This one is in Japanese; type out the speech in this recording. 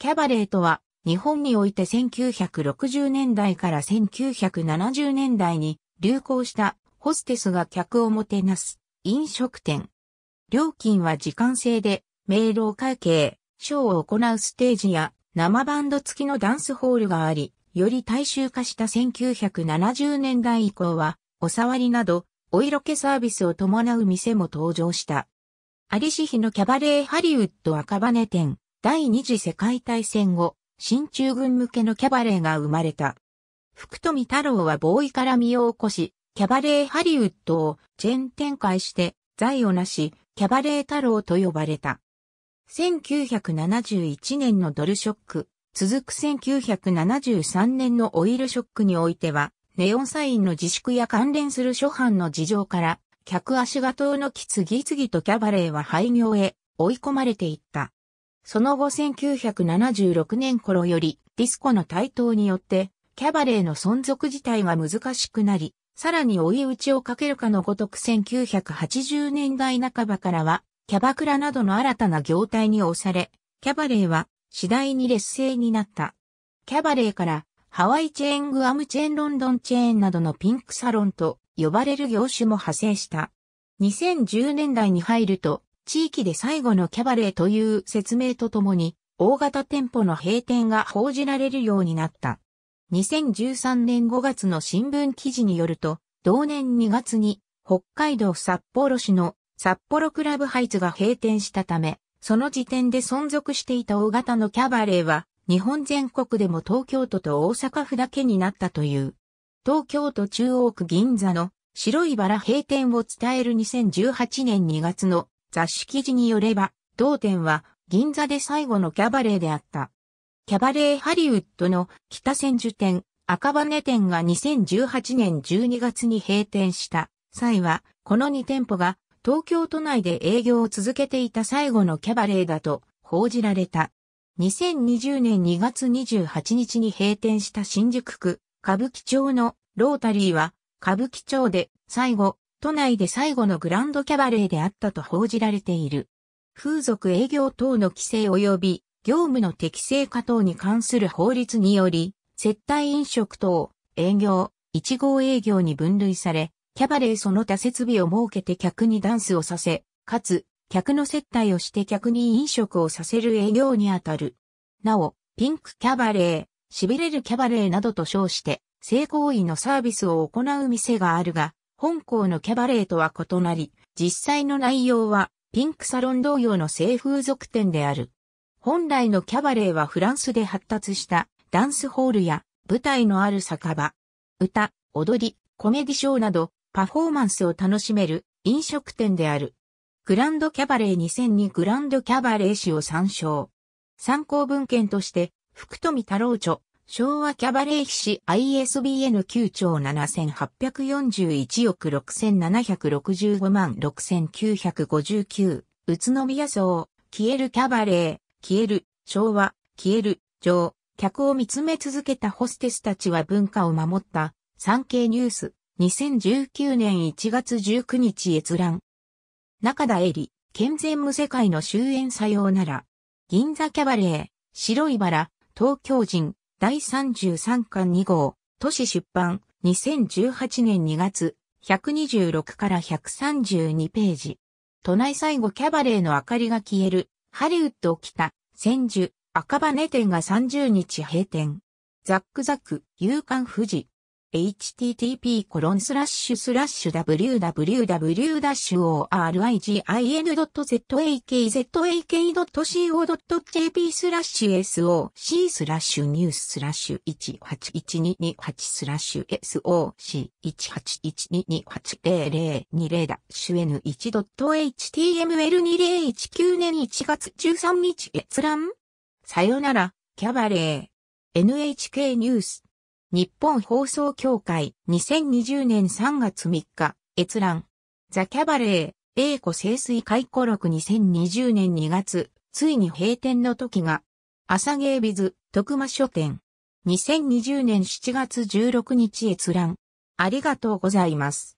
キャバレーとは、日本において1960年代から1970年代に流行したホステスが客をもてなす飲食店。料金は時間制で、明朗会計、ショーを行うステージや生バンド付きのダンスホールがあり、より大衆化した1970年代以降は、お触りなど、お色気サービスを伴う店も登場した。ありしヒのキャバレーハリウッド赤羽店、第二次世界大戦後、新中軍向けのキャバレーが生まれた。福富太郎はボーイから身を起こし、キャバレーハリウッドをチェーン展開して、財を成し、キャバレー太郎と呼ばれた。1971年のドルショック、続く1973年のオイルショックにおいては、ネオンサインの自粛や関連する諸般の事情から、客足が遠のき次々とキャバレーは廃業へ追い込まれていった。その後1976年頃よりディスコの台頭によってキャバレーの存続自体が難しくなり、さらに追い打ちをかけるかのごとく1980年代半ばからはキャバクラなどの新たな業態に押され、キャバレーは次第に劣勢になった。キャバレーからハワイチェーングアムチェーンロンドンチェーンなどのピンクサロンと呼ばれる業種も派生した。2010年代に入ると地域で最後のキャバレーという説明とともに、大型店舗の閉店が報じられるようになった。2013年5月の新聞記事によると、同年2月に北海道札幌市の札幌クラブハイツが閉店したため、その時点で存続していた大型のキャバレーは、日本全国でも東京都と大阪府だけになったという。東京都中央区銀座の白いバラ閉店を伝える2018年2月の雑誌記事によれば、同店は銀座で最後のキャバレーであった。キャバレーハリウッドの北千住店、赤羽店が2018年12月に閉店した際は、この2店舗が東京都内で営業を続けていた最後のキャバレーだと報じられた。2020年2月28日に閉店した新宿区歌舞伎町のロータリーは歌舞伎町で最後都内で最後のグランドキャバレーであったと報じられている。風俗営業等の規制及び業務の適正化等に関する法律により、接待飲食等、営業、一号営業に分類され、キャバレーその他設備を設けて客にダンスをさせ、かつ、客の接待をして客に飲食をさせる営業にあたる。なお、ピンクキャバレー、しびれるキャバレーなどと称して、性行為のサービスを行う店があるが、本校のキャバレーとは異なり、実際の内容はピンクサロン同様の性風俗店である。本来のキャバレーはフランスで発達したダンスホールや舞台のある酒場、歌、踊り、コメディショーなどパフォーマンスを楽しめる飲食店である。グランドキャバレー2002グランドキャバレー誌を参照。参考文献として、福富太郎著、昭和キャバレー誌 ISBN 9兆7841億6765万6959宇都宮層消えるキャバレー消える昭和消える上客を見つめ続けたホステスたちは文化を守った産経ニュース2019年1月19日閲覧中田恵里健全無世界の終焉さようなら銀座キャバレー白いバラ東京人第33巻2号、都市出版、2018年2月、126から132ページ。都内最後キャバレーの明かりが消える、ハリウッド北、千住、赤羽店が30日閉店。ザックザック、夕刊富士、http://www.origin.zakzak.co.jp スラッシュ soc スラッシュニューススラッシュ181228スラッシュ soc1812280020 ダッシュ n1.html2019 年1月13日閲覧さよなら、キャバレー。NHK ニュース日本放送協会2020年3月3日、閲覧。ザ・キャバレー、英子清水回顧録2020年2月、ついに閉店の時が、朝芸ビズ、徳間書店。2020年7月16日閲覧。ありがとうございます。